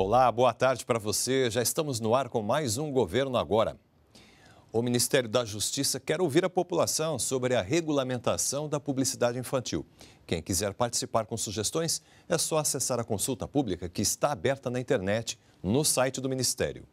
Olá, boa tarde para você. Já estamos no ar com mais um Governo Agora. O Ministério da Justiça quer ouvir a população sobre a regulamentação da publicidade infantil. Quem quiser participar com sugestões, é só acessar a consulta pública que está aberta na internet, no site do Ministério.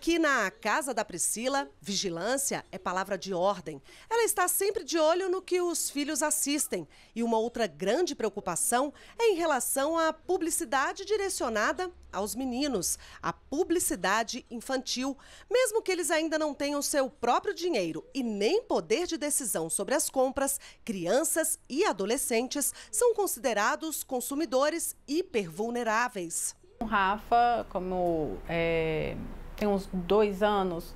Aqui na Casa da Priscila, vigilância é palavra de ordem. Ela está sempre de olho no que os filhos assistem. E uma outra grande preocupação é em relação à publicidade direcionada aos meninos, a publicidade infantil. Mesmo que eles ainda não tenham seu próprio dinheiro e nem poder de decisão sobre as compras, crianças e adolescentes são considerados consumidores hipervulneráveis. O Rafa, como é tem uns dois anos,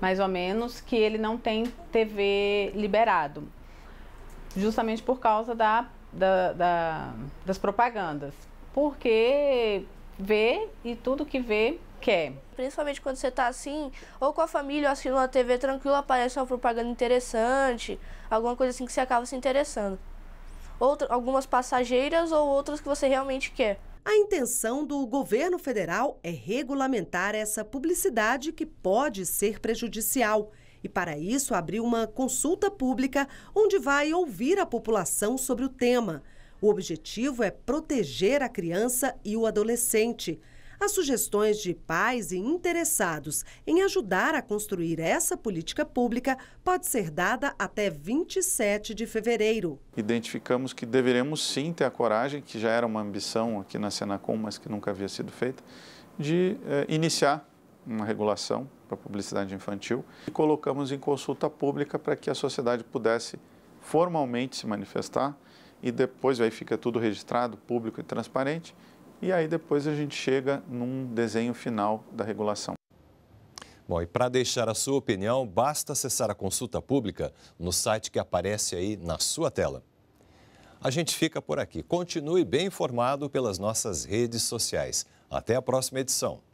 mais ou menos, que ele não tem TV liberado. Justamente por causa da, da, da das propagandas. Porque vê e tudo que vê quer. Principalmente quando você está assim, ou com a família, ou assistindo uma TV tranquila, aparece uma propaganda interessante, alguma coisa assim que você acaba se interessando. Outra, algumas passageiras ou outras que você realmente quer. A intenção do governo federal é regulamentar essa publicidade que pode ser prejudicial. E para isso abriu uma consulta pública onde vai ouvir a população sobre o tema. O objetivo é proteger a criança e o adolescente. As sugestões de pais e interessados em ajudar a construir essa política pública pode ser dada até 27 de fevereiro. Identificamos que deveremos sim ter a coragem, que já era uma ambição aqui na Senacom, mas que nunca havia sido feita, de eh, iniciar uma regulação para publicidade infantil e colocamos em consulta pública para que a sociedade pudesse formalmente se manifestar e depois aí fica tudo registrado, público e transparente e aí depois a gente chega num desenho final da regulação. Bom, e para deixar a sua opinião, basta acessar a consulta pública no site que aparece aí na sua tela. A gente fica por aqui. Continue bem informado pelas nossas redes sociais. Até a próxima edição.